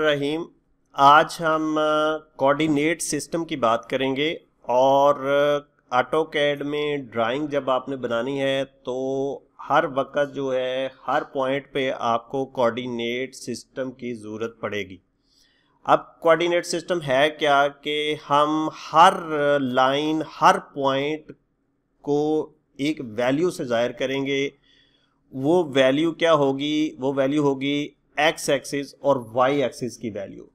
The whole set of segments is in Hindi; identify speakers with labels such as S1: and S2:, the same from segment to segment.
S1: रहीम आज हम कोऑर्डिनेट सिस्टम की बात करेंगे और ऑटो कैड में ड्राइंग जब आपने बनानी है तो हर वक्त जो है हर पॉइंट पे आपको कोऑर्डिनेट सिस्टम की ज़रूरत पड़ेगी अब कोऑर्डिनेट सिस्टम है क्या कि हम हर लाइन हर पॉइंट को एक वैल्यू से ज़ाहिर करेंगे वो वैल्यू क्या होगी वो वैल्यू होगी एक्स एक्सिस और वाई एक्सिस की वैल्यू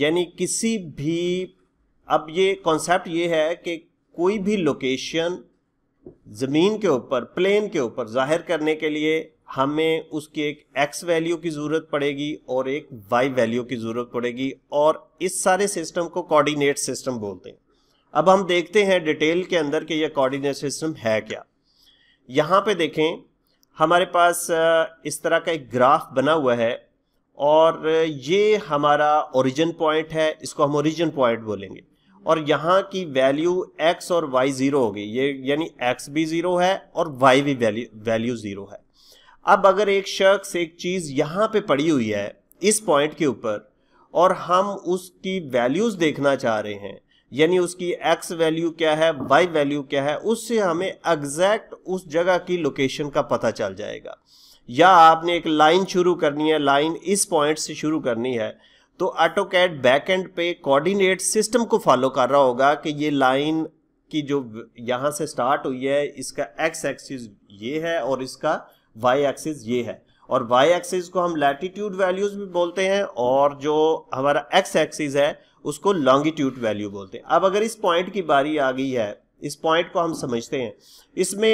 S1: यानी किसी भी अब ये कॉन्सेप्ट ये है कि कोई भी लोकेशन ज़मीन के ऊपर प्लेन के ऊपर जाहिर करने के लिए हमें उसकी एक एक्स वैल्यू की ज़रूरत पड़ेगी और एक वाई वैल्यू की ज़रूरत पड़ेगी और इस सारे सिस्टम को कोऑर्डिनेट सिस्टम बोलते हैं अब हम देखते हैं डिटेल के अंदर कि यह कोऑर्डिनेट सिस्टम है क्या यहाँ पे देखें हमारे पास इस तरह का एक ग्राफ बना हुआ है और ये हमारा ओरिजिन पॉइंट है इसको हम ओरिजिन पॉइंट बोलेंगे और यहाँ की वैल्यू x और y ज़ीरो होगी ये यानी x भी ज़ीरो है और y भी वैल्यू वैल्यू ज़ीरो है अब अगर एक शख्स एक चीज़ यहाँ पे पड़ी हुई है इस पॉइंट के ऊपर और हम उसकी वैल्यूज़ देखना चाह रहे हैं यानी उसकी एक्स वैल्यू क्या है वाई वैल्यू क्या है उससे हमें एग्जैक्ट उस जगह की लोकेशन का पता चल जाएगा या आपने एक लाइन शुरू करनी है लाइन इस पॉइंट से शुरू करनी है तो ऑटोकैट बैक एंड पे कोऑर्डिनेट सिस्टम को फॉलो कर रहा होगा कि ये लाइन की जो यहाँ से स्टार्ट हुई है इसका एक्स एक्सिस ये है और इसका वाई एक्सिस ये है और y एक्सिस को हम लैटीट्यूड वैल्यूज भी बोलते हैं और जो हमारा x एक्सिस है उसको लॉन्गिट्यूड वैल्यू बोलते हैं अब अगर इस पॉइंट की बारी आ गई है इस पॉइंट को हम समझते हैं इसमें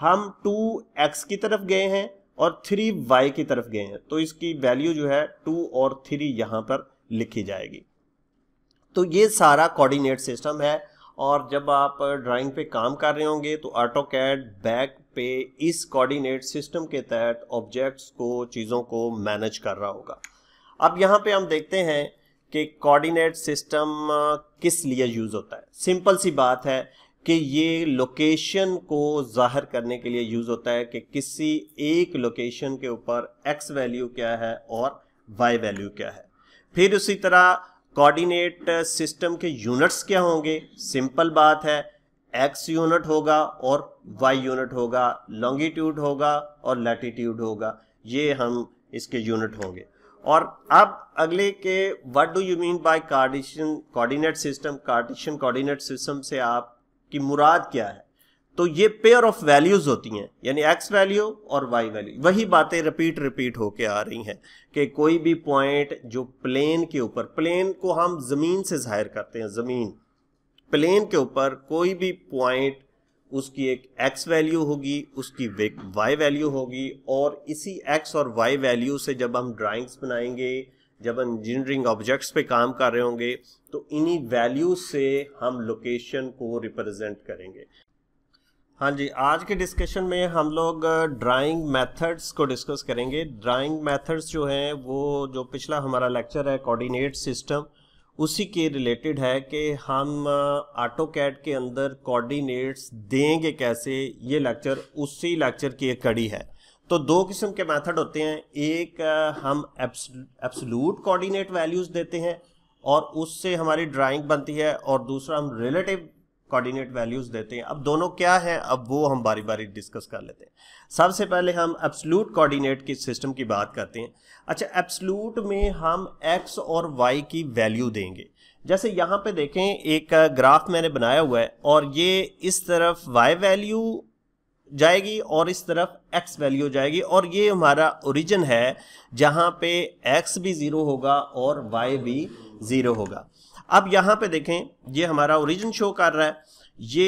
S1: हम टू एक्स की तरफ गए हैं और थ्री वाई की तरफ गए हैं तो इसकी वैल्यू जो है टू और थ्री यहां पर लिखी जाएगी तो ये सारा कोऑर्डिनेट सिस्टम है और जब आप ड्राइंग पे काम कर रहे होंगे तो ऑटो कैड बैक पे इस कोऑर्डिनेट सिस्टम के तहत ऑब्जेक्ट्स को चीज़ों को मैनेज कर रहा होगा अब यहाँ पे हम देखते हैं कि कोऑर्डिनेट सिस्टम किस लिए यूज़ होता है सिंपल सी बात है कि ये लोकेशन को जाहिर करने के लिए यूज़ होता है कि किसी एक लोकेशन के ऊपर एक्स वैल्यू क्या है और वाई वैल्यू क्या है फिर उसी तरह कोऑर्डिनेट सिस्टम uh, के यूनिट्स क्या होंगे सिंपल बात है एक्स यूनिट होगा और वाई यूनिट होगा लॉन्गिट्यूड होगा और लैटिट्यूड होगा ये हम इसके यूनिट होंगे और अब अगले के what do you mean by Cartesian coordinate system Cartesian coordinate system से आपकी मुराद क्या है तो ये पेयर ऑफ वैल्यूज होती हैं यानी एक्स वैल्यू और वाई वैल्यू वही बातें रिपीट रिपीट होके आ रही हैं कि कोई भी पॉइंट जो प्लेन के ऊपर प्लेन को हम ज़मीन से जाहिर करते हैं ज़मीन प्लेन के ऊपर कोई भी पॉइंट उसकी एक एक्स वैल्यू होगी उसकी वाई वैल्यू होगी और इसी एक्स और वाई वैल्यू से जब हम ड्राइंग्स बनाएंगे जब इंजीनियरिंग ऑब्जेक्ट्स पे काम कर रहे होंगे तो इन्हीं वैल्यू से हम लोकेशन को रिप्रेजेंट करेंगे हाँ जी आज के डिस्कशन में हम लोग ड्राइंग मेथड्स को डिस्कस करेंगे ड्राइंग मेथड्स जो हैं वो जो पिछला हमारा लेक्चर है कोऑर्डिनेट सिस्टम उसी के रिलेटेड है कि हम ऑटो कैड के अंदर कोऑर्डिनेट्स देंगे कैसे ये लेक्चर उसी लेक्चर की एक कड़ी है तो दो किस्म के मेथड होते हैं एक हम एब्सलूट कोऑर्डिनेट वैल्यूज़ देते हैं और उससे हमारी ड्राइंग बनती है और दूसरा हम रिलेटिव कोऑर्डिनेट वैल्यूज देते हैं अब दोनों क्या हैं अब वो हम बारी बारी डिस्कस कर लेते हैं सबसे पहले हम एब्सलूट कोऑर्डिनेट की सिस्टम की बात करते हैं अच्छा एब्सलूट में हम एक्स और वाई की वैल्यू देंगे जैसे यहाँ पे देखें एक ग्राफ मैंने बनाया हुआ है और ये इस तरफ वाई वैल्यू जाएगी और इस तरफ एक्स वैल्यू जाएगी और ये हमारा ओरिजिन है जहाँ पे एक्स भी ज़ीरो होगा और वाई भी ज़ीरो होगा अब यहां पे देखें ये हमारा ओरिजिन शो कर रहा है ये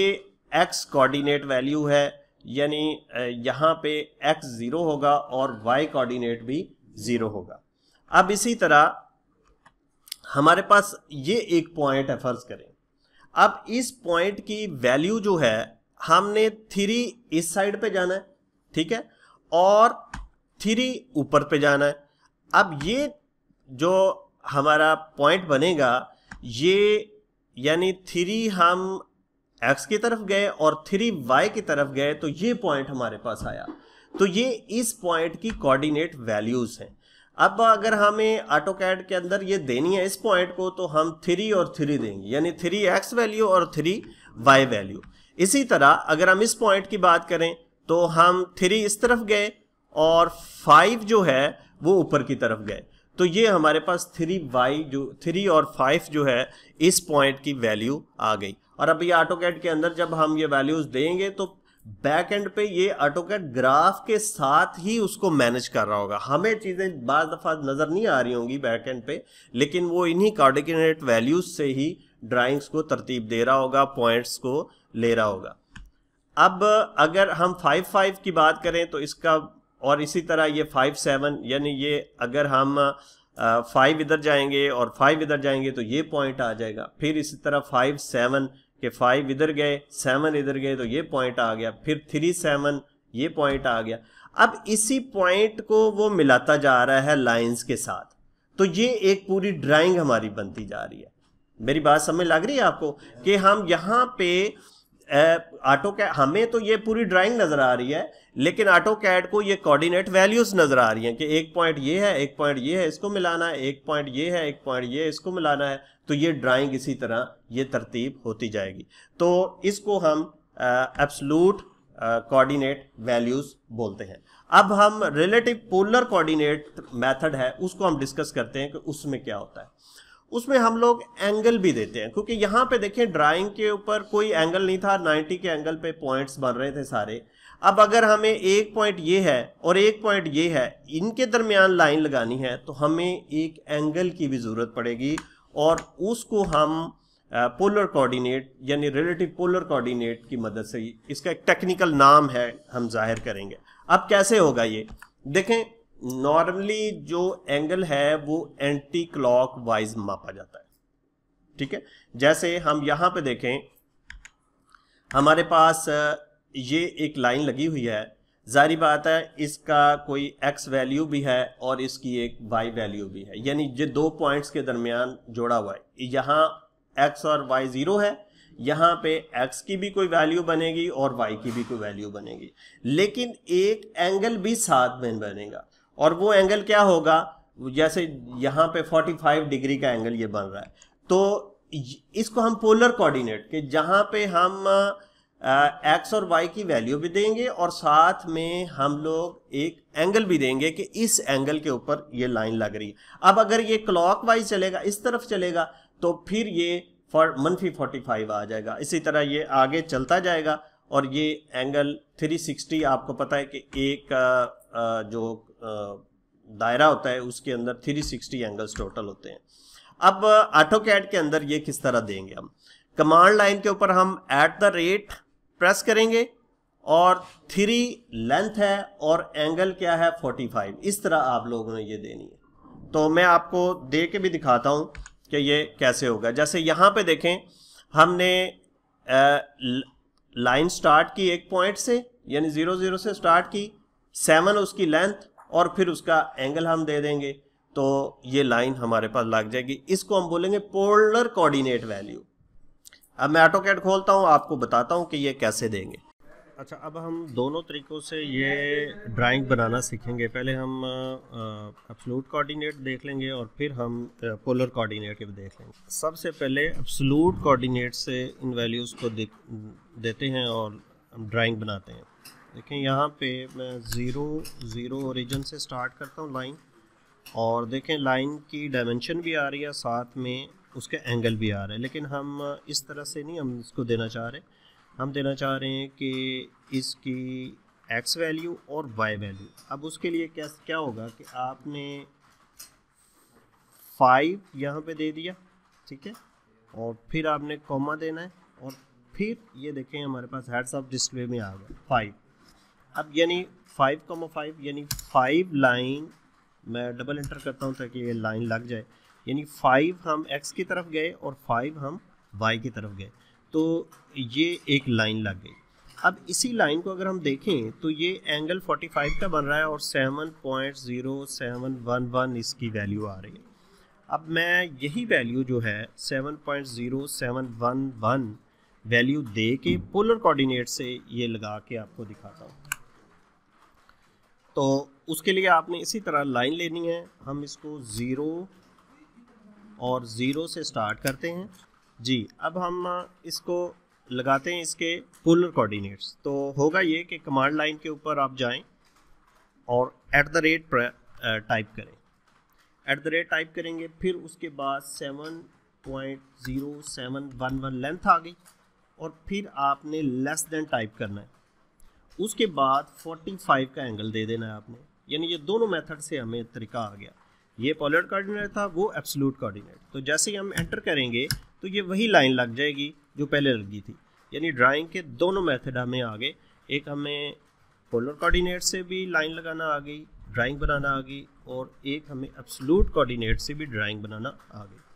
S1: एक्स कोऑर्डिनेट वैल्यू है यानी यहां पे एक्स ज़ीरो होगा और वाई कोऑर्डिनेट भी ज़ीरो होगा अब इसी तरह हमारे पास ये एक पॉइंट है फर्ज करें अब इस पॉइंट की वैल्यू जो है हमने थ्री इस साइड पे जाना है ठीक है और थ्री ऊपर पे जाना है अब ये जो हमारा पॉइंट बनेगा ये यानी थ्री हम एक्स की तरफ गए और थ्री वाई की तरफ गए तो ये पॉइंट हमारे पास आया तो ये इस पॉइंट की कोऑर्डिनेट वैल्यूज हैं अब अगर हमें ऑटो कैड के अंदर ये देनी है इस पॉइंट को तो हम थ्री और थ्री देंगे यानी थ्री एक्स वैल्यू और थ्री वाई वैल्यू इसी तरह अगर हम इस पॉइंट की बात करें तो हम थ्री इस तरफ गए और फाइव जो है वो ऊपर की तरफ गए तो ये हमारे पास थ्री वाई जो थ्री और फाइव जो है इस पॉइंट की वैल्यू आ गई और अब ये ऑटो के अंदर जब हम ये वैल्यूज देंगे तो बैक एंड पे ये ऑटोकैट ग्राफ के साथ ही उसको मैनेज कर रहा होगा हमें चीज़ें बार दफ़ा नज़र नहीं आ रही होंगी बैक एंड पे लेकिन वो इन्हीं कोऑर्डिनेट वैल्यूज से ही ड्राइंग्स को तरतीब दे रहा होगा पॉइंट्स को ले रहा होगा अब अगर हम फाइव फाइव की बात करें तो इसका और इसी तरह ये फाइव सेवन यानी ये अगर हम फाइव इधर जाएंगे और फाइव इधर जाएंगे तो ये पॉइंट आ जाएगा फिर इसी तरह फाइव सेवन के फाइव इधर गए सेवन इधर गए तो ये पॉइंट आ गया फिर थ्री सेवन ये पॉइंट आ गया अब इसी पॉइंट को वो मिलाता जा रहा है लाइंस के साथ तो ये एक पूरी ड्राइंग हमारी बनती जा रही है मेरी बात समझ लग रही है आपको कि हम यहाँ पे ऑटो कैड हमें तो ये पूरी ड्राइंग नज़र आ रही है लेकिन ऑटो कैड को ये कोऑर्डिनेट वैल्यूज़ नज़र आ रही हैं कि एक पॉइंट ये है एक पॉइंट ये है इसको मिलाना है एक पॉइंट ये है एक पॉइंट ये इसको मिलाना है तो ये ड्राइंग इसी तरह ये तरतीब होती जाएगी तो इसको हम एब्सलूट कोऑर्डिनेट वैल्यूज़ बोलते हैं अब हम रिलेटिव पोलर कोऑर्डिनेट मेथड है उसको हम डिस्कस करते हैं कि उसमें क्या होता है उसमें हम लोग एंगल भी देते हैं क्योंकि यहाँ पे देखें ड्राइंग के ऊपर कोई एंगल नहीं था 90 के एंगल पे पॉइंट्स बन रहे थे सारे अब अगर हमें एक पॉइंट ये है और एक पॉइंट ये है इनके दरमियान लाइन लगानी है तो हमें एक एंगल की भी ज़रूरत पड़ेगी और उसको हम पोलर कोऑर्डिनेट यानी रिलेटिव पोलर कोऑर्डिनेट की मदद से इसका एक टेक्निकल नाम है हम जाहिर करेंगे अब कैसे होगा ये देखें नॉर्मली जो एंगल है वो एंटी क्लॉक वाइज मापा जाता है ठीक है जैसे हम यहां पे देखें हमारे पास ये एक लाइन लगी हुई है जारी बात है इसका कोई एक्स वैल्यू भी है और इसकी एक वाई वैल्यू भी है यानी ये दो पॉइंट्स के दरमियान जोड़ा हुआ है यहां एक्स और वाई ज़ीरो है यहां पे एक्स की भी कोई वैल्यू बनेगी और वाई की भी कोई वैल्यू बनेगी लेकिन एक एंगल भी साथ में बनेगा और वो एंगल क्या होगा जैसे यहाँ पे 45 डिग्री का एंगल ये बन रहा है तो इसको हम पोलर कोऑर्डिनेट के जहाँ पे हम एक्स और वाई की वैल्यू भी देंगे और साथ में हम लोग एक एंगल भी देंगे कि इस एंगल के ऊपर ये लाइन लग रही है अब अगर ये क्लॉक वाइज चलेगा इस तरफ चलेगा तो फिर ये फॉर मनफी फोर्टी फाइव आ जाएगा इसी तरह ये आगे चलता जाएगा और ये एंगल 360 आपको पता है कि एक जो दायरा होता है उसके अंदर 360 एंगल्स टोटल होते हैं अब ऑटो कैड के अंदर ये किस तरह देंगे हम कमांड लाइन के ऊपर हम एट द रेट प्रेस करेंगे और थ्री लेंथ है और एंगल क्या है 45 इस तरह आप लोगों ने ये देनी है तो मैं आपको दे के भी दिखाता हूँ कि ये कैसे होगा जैसे यहाँ पे देखें हमने लाइन स्टार्ट की एक पॉइंट से यानी ज़ीरो ज़ीरो से स्टार्ट की सेवन उसकी लेंथ और फिर उसका एंगल हम दे देंगे तो ये लाइन हमारे पास लग जाएगी इसको हम बोलेंगे पोलर कोऑर्डिनेट वैल्यू अब मैं ऑटो कैट खोलता हूँ आपको बताता हूँ कि ये कैसे देंगे अच्छा अब हम दोनों तरीक़ों से ये ड्राइंग बनाना सीखेंगे पहले हम अब्सोलूट कोऑर्डिनेट देख लेंगे और फिर हम पोलर कोऑर्डिनेट के देख लेंगे सबसे पहले अब्सोलूट कोऑर्डिनेट से इन वैल्यूज़ को देते हैं और हम ड्राइंग बनाते हैं देखें यहाँ पे मैं ज़ीरो ज़ीरो ओरिजिन से स्टार्ट करता हूँ लाइन और देखें लाइन की डायमेंशन भी आ रही है साथ में उसके एंगल भी आ रहा है लेकिन हम इस तरह से नहीं हम इसको देना चाह रहे हम देना चाह रहे हैं कि इसकी एक्स वैल्यू और वाई वैल्यू अब उसके लिए क्या क्या होगा कि आपने फाइव यहाँ पे दे दिया ठीक है और फिर आपने कॉमा देना है और फिर ये देखें हमारे पास हेड्स ऑफ डिस्प्ले में आ गया फाइव अब यानी फाइव कॉमो फाइव यानी फाइव लाइन मैं डबल इंटर करता हूँ ताकि ये लाइन लग जाए यानी फाइव हम एक्स की तरफ गए और फाइव हम वाई की तरफ गए तो ये एक लाइन लग गई अब इसी लाइन को अगर हम देखें तो ये एंगल 45 का बन रहा है और 7.0711 इसकी वैल्यू आ रही है अब मैं यही वैल्यू जो है 7.0711 वैल्यू दे के पोलर कोऑर्डिनेट से ये लगा के आपको दिखाता हूँ तो उसके लिए आपने इसी तरह लाइन लेनी है हम इसको ज़ीरो और ज़ीरो से स्टार्ट करते हैं जी अब हम इसको लगाते हैं इसके पोलर कोऑर्डिनेट्स तो होगा ये कि कमांड लाइन के ऊपर आप जाएं और एट द रेट टाइप करें एट द रेट टाइप करेंगे फिर उसके बाद seven point zero seven one one length आ गई और फिर आपने लेस देन टाइप करना है उसके बाद 45 का एंगल दे देना है आपने यानी ये दोनों मेथड से हमें तरीका आ गया ये पोलर कोऑर्डिनेट था वो एब्सोलूट कोऑर्डिनेट तो जैसे ही हम एंटर करेंगे तो ये वही लाइन लग जाएगी जो पहले लगी थी यानी ड्राइंग के दोनों मेथड हमें आ गए एक हमें पोलर कोऑर्डिनेट से भी लाइन लगाना आ गई ड्राइंग बनाना आ गई और एक हमें एब्सलूट कोऑर्डिनेट से भी ड्राइंग बनाना आ गई